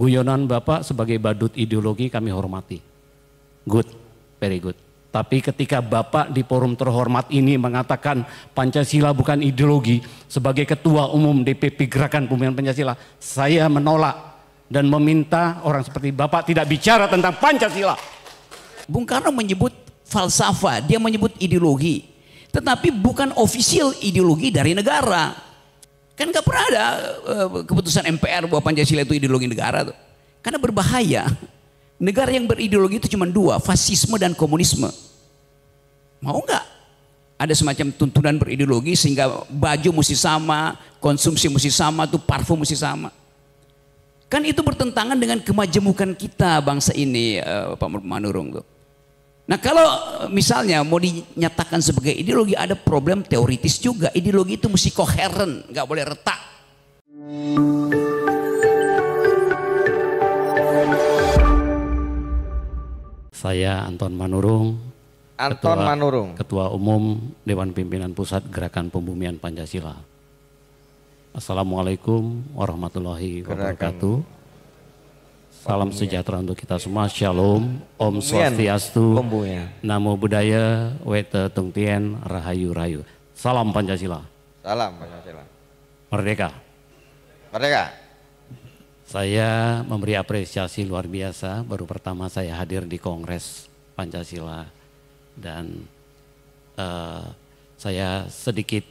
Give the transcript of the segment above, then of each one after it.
Guyonan Bapak sebagai badut ideologi kami hormati. Good, very good. Tapi ketika Bapak di forum terhormat ini mengatakan Pancasila bukan ideologi sebagai ketua umum DPP Gerakan Pembangunan Pancasila, saya menolak dan meminta orang seperti Bapak tidak bicara tentang Pancasila. Bung Karno menyebut falsafah, dia menyebut ideologi. Tetapi bukan ofisial ideologi dari negara. Kan nggak pernah ada eh, keputusan MPR bahwa Pancasila itu ideologi negara tuh. Karena berbahaya. Negara yang berideologi itu cuma dua, fasisme dan komunisme. Mau nggak? Ada semacam tuntunan berideologi sehingga baju mesti sama, konsumsi mesti sama, tuh parfum mesti sama. Kan itu bertentangan dengan kemajemukan kita bangsa ini, eh, Pak Manurung tuh. Nah kalau eh, misalnya mau dinyatakan sebagai ideologi ada problem teoritis juga. Ideologi itu mesti koheren, nggak boleh retak. Saya Anton Manurung. Anton Ketua, Manurung. Ketua Umum Dewan Pimpinan Pusat Gerakan Pembumian Pancasila. Assalamualaikum warahmatullahi Gerakan. wabarakatuh. Salam sejahtera untuk kita semua. Shalom, Om Swastiastu, Namo Buddhaya, Wete Tung Tien, Rahayu Rayu. Salam Pancasila. Salam Pancasila. Merdeka. Merdeka. Saya memberi apresiasi luar biasa baru pertama saya hadir di Kongres Pancasila dan uh, saya sedikit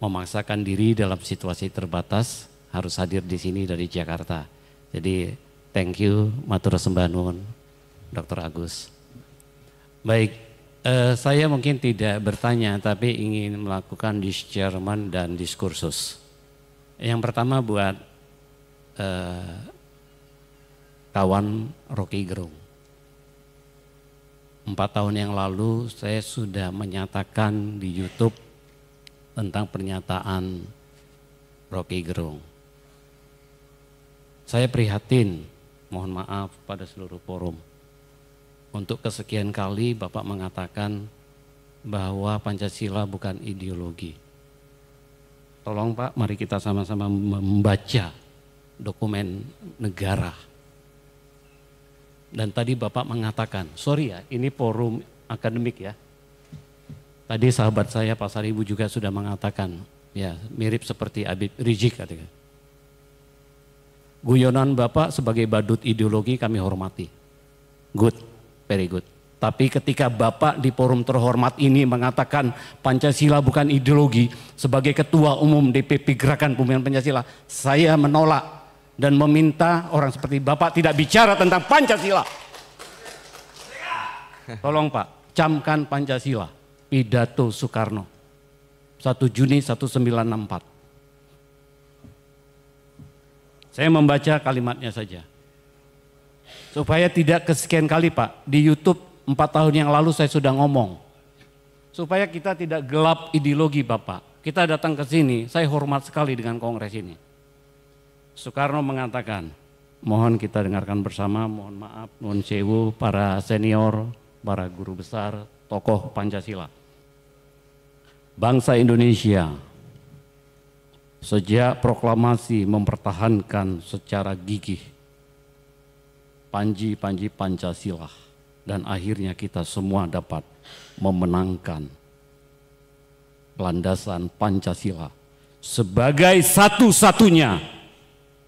memaksakan diri dalam situasi terbatas harus hadir di sini dari Jakarta. Jadi Thank you, matur Sembanun, Dr. Agus. Baik, eh, saya mungkin tidak bertanya, tapi ingin melakukan discernment dan diskursus. Yang pertama buat eh, kawan Rocky Gerung. Empat tahun yang lalu saya sudah menyatakan di YouTube tentang pernyataan Rocky Gerung. Saya prihatin Mohon maaf pada seluruh forum. Untuk kesekian kali Bapak mengatakan bahwa Pancasila bukan ideologi. Tolong Pak, mari kita sama-sama membaca dokumen negara. Dan tadi Bapak mengatakan, sorry ya, ini forum akademik ya. Tadi sahabat saya Pak Saribu juga sudah mengatakan, ya mirip seperti Abid Rizik katanya guyonan Bapak sebagai badut ideologi kami hormati. Good, very good. Tapi ketika Bapak di forum terhormat ini mengatakan Pancasila bukan ideologi sebagai ketua umum DPP Gerakan Pembangunan Pancasila, saya menolak dan meminta orang seperti Bapak tidak bicara tentang Pancasila. Tolong Pak, camkan Pancasila, pidato Soekarno. 1 Juni 1964. Saya membaca kalimatnya saja. Supaya tidak kesekian kali Pak, di Youtube empat tahun yang lalu saya sudah ngomong. Supaya kita tidak gelap ideologi Bapak. Kita datang ke sini, saya hormat sekali dengan kongres ini. Soekarno mengatakan, mohon kita dengarkan bersama, mohon maaf, mohon sewu, para senior, para guru besar, tokoh Pancasila. Bangsa Indonesia Sejak proklamasi mempertahankan secara gigih panji-panji Pancasila dan akhirnya kita semua dapat memenangkan landasan Pancasila sebagai satu-satunya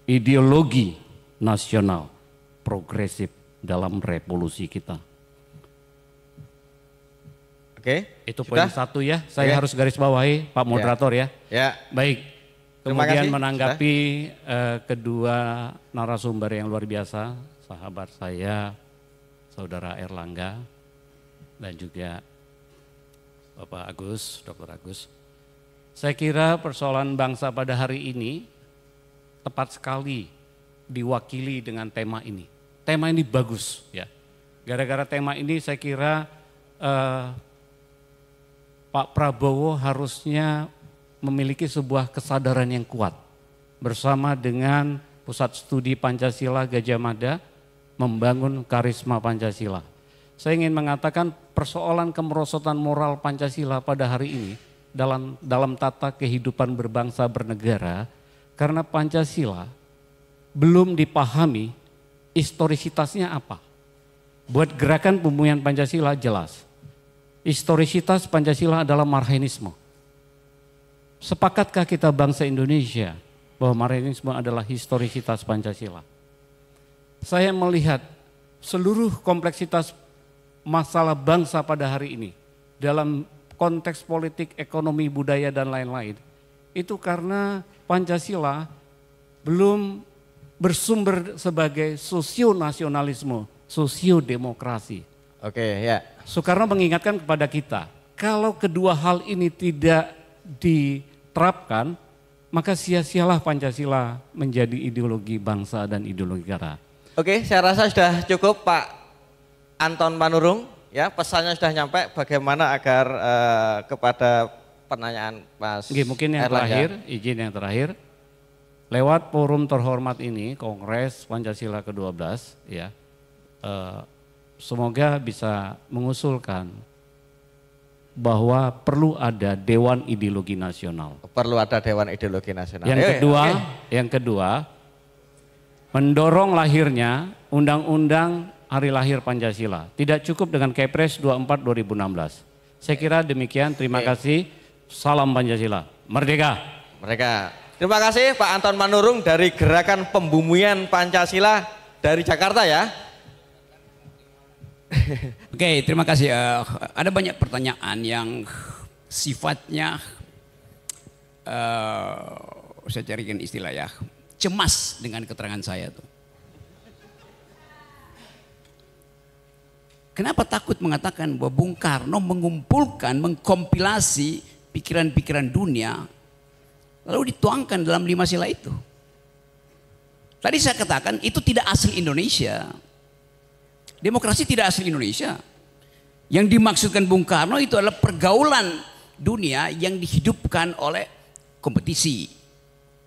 ideologi nasional progresif dalam revolusi kita. Oke, itu poin satu ya. Saya Oke. harus garis bawahi Pak ya. moderator ya. Ya. ya. Baik, kemudian menanggapi uh, kedua narasumber yang luar biasa, sahabat saya, saudara Erlangga, dan juga Bapak Agus, Dr. Agus. Saya kira persoalan bangsa pada hari ini tepat sekali diwakili dengan tema ini. Tema ini bagus ya. Gara-gara tema ini saya kira uh, Pak Prabowo harusnya memiliki sebuah kesadaran yang kuat bersama dengan Pusat Studi Pancasila Gajah Mada membangun karisma Pancasila. Saya ingin mengatakan persoalan kemerosotan moral Pancasila pada hari ini dalam dalam tata kehidupan berbangsa bernegara karena Pancasila belum dipahami historisitasnya apa. Buat gerakan pemulihan Pancasila jelas. Historisitas Pancasila adalah marhenisme Sepakatkah kita bangsa Indonesia bahwa Marxisme adalah historisitas Pancasila? Saya melihat seluruh kompleksitas masalah bangsa pada hari ini dalam konteks politik, ekonomi, budaya dan lain-lain. Itu karena Pancasila belum bersumber sebagai sosionasionalisme, sosiodemokrasi. Oke, okay, ya. Soekarno mengingatkan kepada kita, kalau kedua hal ini tidak di terapkan, maka sia-sialah Pancasila menjadi ideologi bangsa dan ideologi negara. Oke, saya rasa sudah cukup Pak Anton Panurung. Ya, pesannya sudah nyampe bagaimana agar uh, kepada penanyaan Mas Oke, mungkin yang Erlangga. terakhir, izin yang terakhir. Lewat forum terhormat ini, Kongres Pancasila ke-12, ya, uh, semoga bisa mengusulkan bahwa perlu ada Dewan Ideologi Nasional. Perlu ada Dewan Ideologi Nasional. Yang eh, kedua, okay. yang kedua, mendorong lahirnya Undang-Undang Hari Lahir Pancasila. Tidak cukup dengan Kepres 24 2016. Saya kira demikian. Terima okay. kasih. Salam Pancasila. Merdeka. Merdeka. Terima kasih Pak Anton Manurung dari Gerakan Pembumian Pancasila dari Jakarta ya. Oke, okay, terima kasih. Uh, ada banyak pertanyaan yang sifatnya uh, saya carikan istilah ya, cemas dengan keterangan saya tuh. Kenapa takut mengatakan bahwa Bung Karno mengumpulkan, mengkompilasi pikiran-pikiran dunia lalu dituangkan dalam lima sila itu? Tadi saya katakan itu tidak asli Indonesia Demokrasi tidak asli Indonesia. Yang dimaksudkan Bung Karno itu adalah pergaulan dunia yang dihidupkan oleh kompetisi,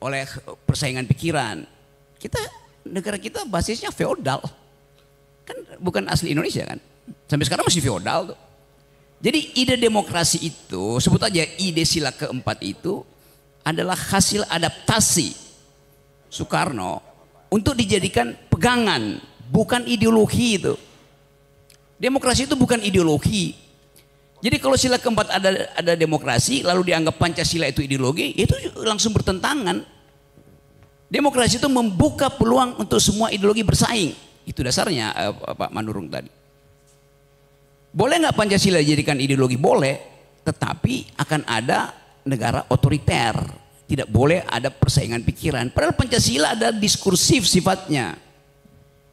oleh persaingan pikiran. Kita negara kita basisnya feodal. Kan bukan asli Indonesia kan? Sampai sekarang masih feodal tuh. Jadi ide demokrasi itu, sebut aja ide sila keempat itu adalah hasil adaptasi Soekarno untuk dijadikan pegangan, bukan ideologi itu. Demokrasi itu bukan ideologi. Jadi kalau sila keempat ada ada demokrasi lalu dianggap Pancasila itu ideologi, itu langsung bertentangan. Demokrasi itu membuka peluang untuk semua ideologi bersaing. Itu dasarnya eh, Pak Manurung tadi. Boleh nggak Pancasila dijadikan ideologi? Boleh, tetapi akan ada negara otoriter. Tidak boleh ada persaingan pikiran. Padahal Pancasila ada diskursif sifatnya.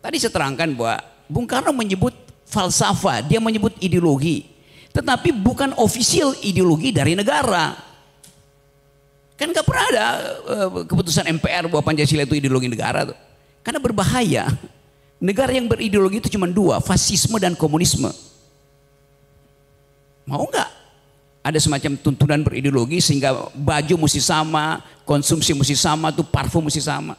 Tadi saya terangkan bahwa Bung Karno menyebut falsafah, dia menyebut ideologi. Tetapi bukan ofisial ideologi dari negara. Kan gak pernah ada eh, keputusan MPR bahwa Pancasila itu ideologi negara tuh. Karena berbahaya. Negara yang berideologi itu cuma dua, fasisme dan komunisme. Mau nggak? Ada semacam tuntunan berideologi sehingga baju mesti sama, konsumsi mesti sama, tuh parfum mesti sama.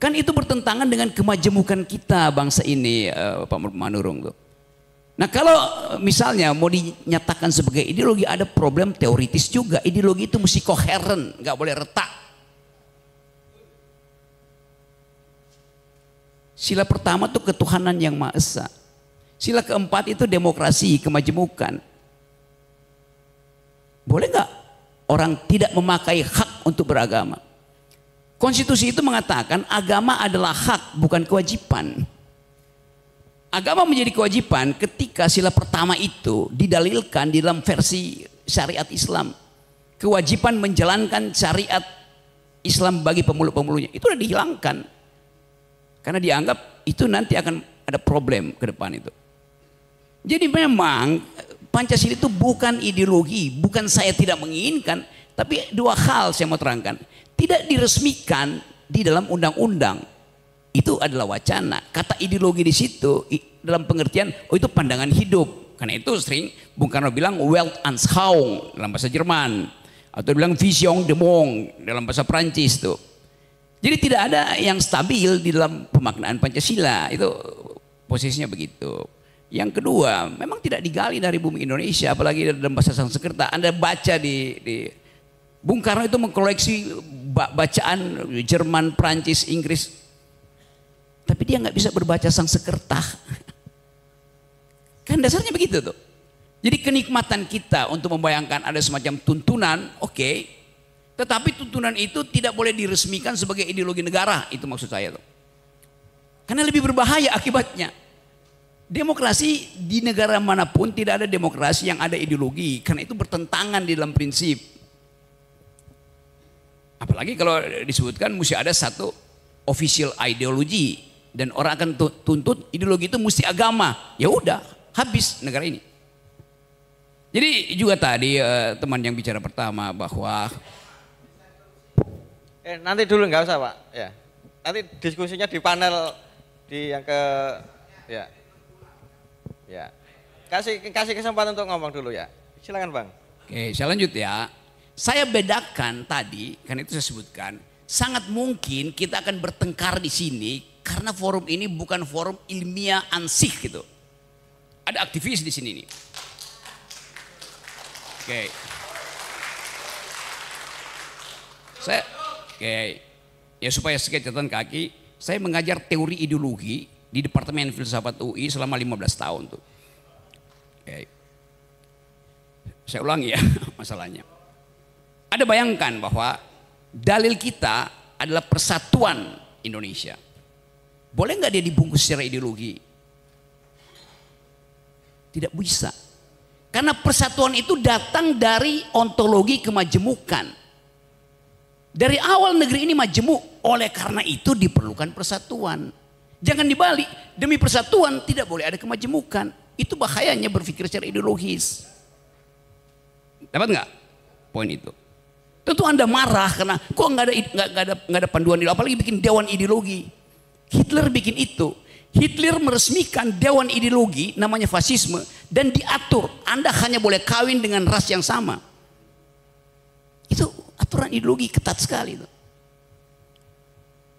Kan itu bertentangan dengan kemajemukan kita bangsa ini uh, Pak Manurung tuh. Nah kalau eh, misalnya mau dinyatakan sebagai ideologi ada problem teoritis juga. Ideologi itu mesti koheren, nggak boleh retak. Sila pertama tuh ketuhanan yang Maha Esa. Sila keempat itu demokrasi, kemajemukan. Boleh nggak orang tidak memakai hak untuk beragama? Konstitusi itu mengatakan agama adalah hak bukan kewajiban. Agama menjadi kewajiban ketika sila pertama itu didalilkan di dalam versi syariat Islam. Kewajiban menjalankan syariat Islam bagi pemuluh-pemuluhnya. Itu sudah dihilangkan. Karena dianggap itu nanti akan ada problem ke depan itu. Jadi memang Pancasila itu bukan ideologi, bukan saya tidak menginginkan, tapi dua hal saya mau terangkan tidak diresmikan di dalam undang-undang. Itu adalah wacana. Kata ideologi di situ dalam pengertian oh itu pandangan hidup. Karena itu sering Bung Karno bilang Weltanschauung dalam bahasa Jerman atau bilang vision de dalam bahasa Perancis tuh. Jadi tidak ada yang stabil di dalam pemaknaan Pancasila. Itu posisinya begitu. Yang kedua, memang tidak digali dari bumi Indonesia apalagi dalam bahasa Sanskerta. Anda baca di, di Bung Karno itu mengkoleksi bacaan Jerman, Prancis, Inggris. Tapi dia nggak bisa berbaca sang sekertah. Kan dasarnya begitu tuh. Jadi kenikmatan kita untuk membayangkan ada semacam tuntunan, oke. Okay, tetapi tuntunan itu tidak boleh diresmikan sebagai ideologi negara, itu maksud saya tuh. Karena lebih berbahaya akibatnya. Demokrasi di negara manapun tidak ada demokrasi yang ada ideologi, karena itu bertentangan di dalam prinsip. Apalagi kalau disebutkan mesti ada satu official ideologi dan orang akan tuntut ideologi itu mesti agama. Ya udah, habis negara ini. Jadi juga tadi eh, teman yang bicara pertama bahwa eh, nanti dulu nggak usah pak, ya nanti diskusinya di panel di yang ke ya ya kasih kasih kesempatan untuk ngomong dulu ya silakan bang. Oke saya lanjut ya. Saya bedakan tadi, kan itu saya sebutkan, sangat mungkin kita akan bertengkar di sini karena forum ini bukan forum ilmiah ansih gitu. Ada aktivis di sini nih. Oke. Okay. Saya oke. Okay. Ya supaya sedikit catatan kaki, saya mengajar teori ideologi di Departemen Filsafat UI selama 15 tahun tuh. Oke. Okay. Saya ulangi ya masalahnya. Ada bayangkan bahwa dalil kita adalah persatuan Indonesia. Boleh nggak dia dibungkus secara ideologi? Tidak bisa. Karena persatuan itu datang dari ontologi kemajemukan. Dari awal negeri ini majemuk, oleh karena itu diperlukan persatuan. Jangan dibalik, demi persatuan tidak boleh ada kemajemukan. Itu bahayanya berpikir secara ideologis. Dapat nggak poin itu? Tentu Anda marah karena kok nggak ada nggak ada nggak ada panduan ideologi, apalagi bikin dewan ideologi. Hitler bikin itu. Hitler meresmikan dewan ideologi namanya fasisme dan diatur Anda hanya boleh kawin dengan ras yang sama. Itu aturan ideologi ketat sekali itu.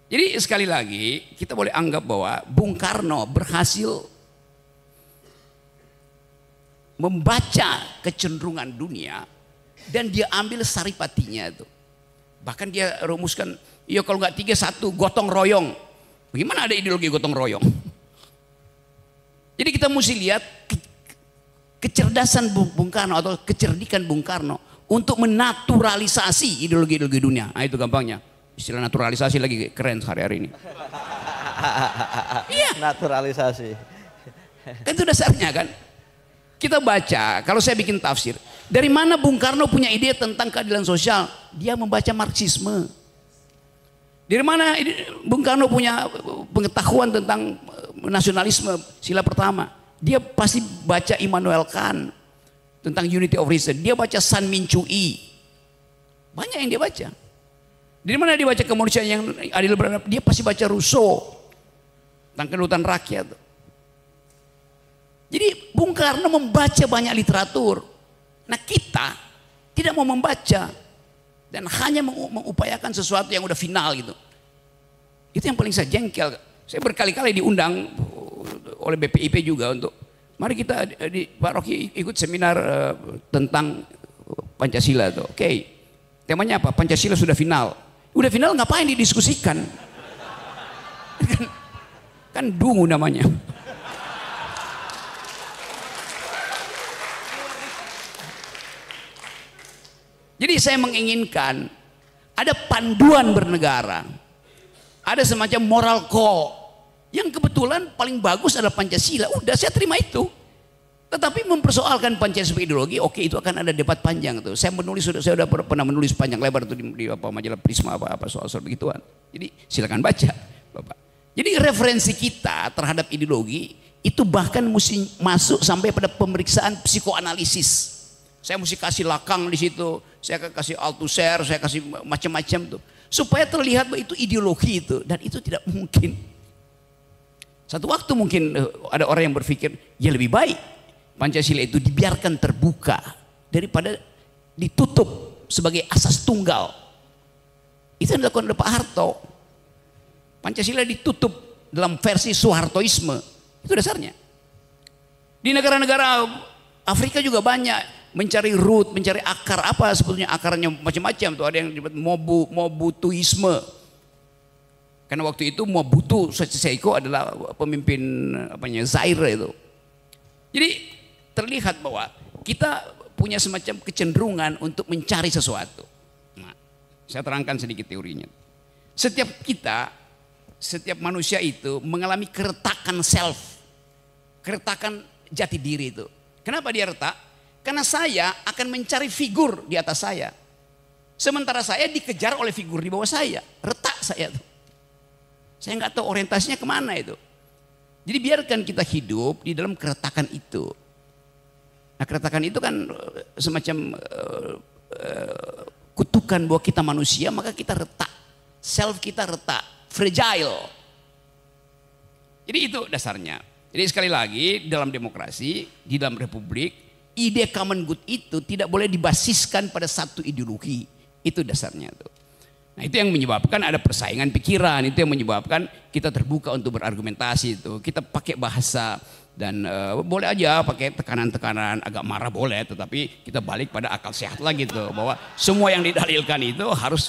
Jadi sekali lagi kita boleh anggap bahwa Bung Karno berhasil membaca kecenderungan dunia dan dia ambil saripatinya itu. Bahkan dia rumuskan, ya kalau nggak tiga satu, gotong royong. Bagaimana ada ideologi gotong royong? Jadi kita mesti lihat ke kecerdasan Bung Karno atau kecerdikan Bung Karno untuk menaturalisasi ideologi-ideologi dunia. Nah itu gampangnya. Istilah naturalisasi lagi keren hari-hari ini. iya. Naturalisasi. Kan itu dasarnya kan. Kita baca, kalau saya bikin tafsir, dari mana Bung Karno punya ide tentang keadilan sosial? Dia membaca Marxisme. Dari mana Bung Karno punya eh, pengetahuan tentang eh, nasionalisme sila pertama? Dia pasti baca Immanuel Kant tentang unity of reason. Dia baca San Min Chui. Banyak yang dia baca. Dari mana dia baca kemanusiaan yang adil beradab? Dia pasti baca Rousseau tentang kedudukan rakyat. Jadi Bung Karno membaca banyak literatur. Nah kita tidak mau membaca dan hanya mengupayakan sesuatu yang udah final gitu. Itu yang paling saya jengkel. Saya berkali-kali diundang oleh BPIP juga untuk mari kita di Pak ikut seminar eh, tentang Pancasila tuh. Oke. Okay. Temanya apa? Pancasila sudah final. Udah final ngapain didiskusikan? kan, kan dungu namanya. Jadi saya menginginkan ada panduan bernegara. Ada semacam moral code yang kebetulan paling bagus adalah Pancasila. Udah saya terima itu. Tetapi mempersoalkan Pancasila ideologi, oke okay, itu akan ada debat panjang tuh. Saya menulis sudah saya sudah pernah menulis panjang lebar tuh di, di apa majalah Prisma apa apa soal soal begituan. Jadi silakan baca, Bapak. Jadi referensi kita terhadap ideologi itu bahkan mesti masuk sampai pada pemeriksaan psikoanalisis. Saya mesti kasih lakang di situ, saya kasih altuser, saya kasih macam-macam tuh. Supaya terlihat bahwa itu ideologi itu dan itu tidak mungkin. Satu waktu mungkin eh, ada orang yang berpikir, ya lebih baik Pancasila itu dibiarkan terbuka daripada ditutup sebagai asas tunggal. Itu yang dilakukan oleh Pak Harto. Pancasila ditutup dalam versi Soehartoisme. Itu dasarnya. Di negara-negara Afrika juga banyak mencari root, mencari akar apa sebetulnya akarnya macam-macam tuh ada yang disebut mobu mobutuisme. Karena waktu itu Mobutu Seiko adalah pemimpin apanya Zaire itu. Jadi terlihat bahwa kita punya semacam kecenderungan untuk mencari sesuatu. Nah, saya terangkan sedikit teorinya. Setiap kita, setiap manusia itu mengalami keretakan self. Keretakan jati diri itu. Kenapa dia retak? Karena saya akan mencari figur di atas saya. Sementara saya dikejar oleh figur di bawah saya. Retak saya tuh. Saya nggak tahu orientasinya kemana itu. Jadi biarkan kita hidup di dalam keretakan itu. Nah keretakan itu kan eh, semacam uh, uh, kutukan bahwa kita manusia maka kita retak. Self kita retak. Fragile. Jadi itu dasarnya. Jadi sekali lagi dalam demokrasi, di dalam republik, ide common good itu tidak boleh dibasiskan pada satu ideologi. Itu dasarnya itu Nah itu yang menyebabkan ada persaingan pikiran, itu yang menyebabkan kita terbuka untuk berargumentasi itu. Kita pakai bahasa dan uh, boleh aja pakai tekanan-tekanan agak marah boleh tetapi kita balik pada akal sehat lagi tuh bahwa semua yang didalilkan itu harus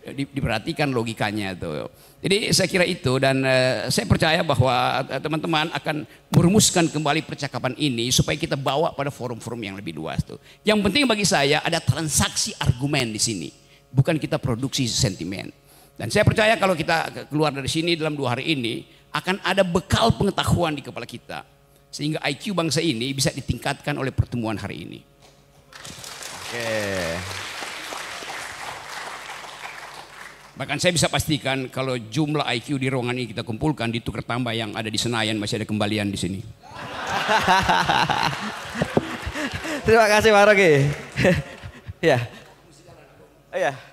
Eh, di, diperhatikan logikanya tuh. Jadi saya kira itu dan uh, saya percaya bahwa eh, teman-teman akan merumuskan kembali percakapan ini supaya kita bawa pada forum-forum yang lebih luas tuh. Yang penting bagi saya ada transaksi argumen di sini, bukan kita produksi sentimen. Dan saya percaya kalau kita keluar dari sini dalam dua hari ini akan ada bekal pengetahuan di kepala kita sehingga IQ bangsa ini bisa ditingkatkan oleh pertemuan hari ini. Oke. Okay. Bahkan saya bisa pastikan kalau jumlah IQ di ruangan ini kita kumpulkan ditukar tambah yang ada di Senayan masih ada kembalian di sini. Terima kasih Pak Rocky. ya. Oh, ya.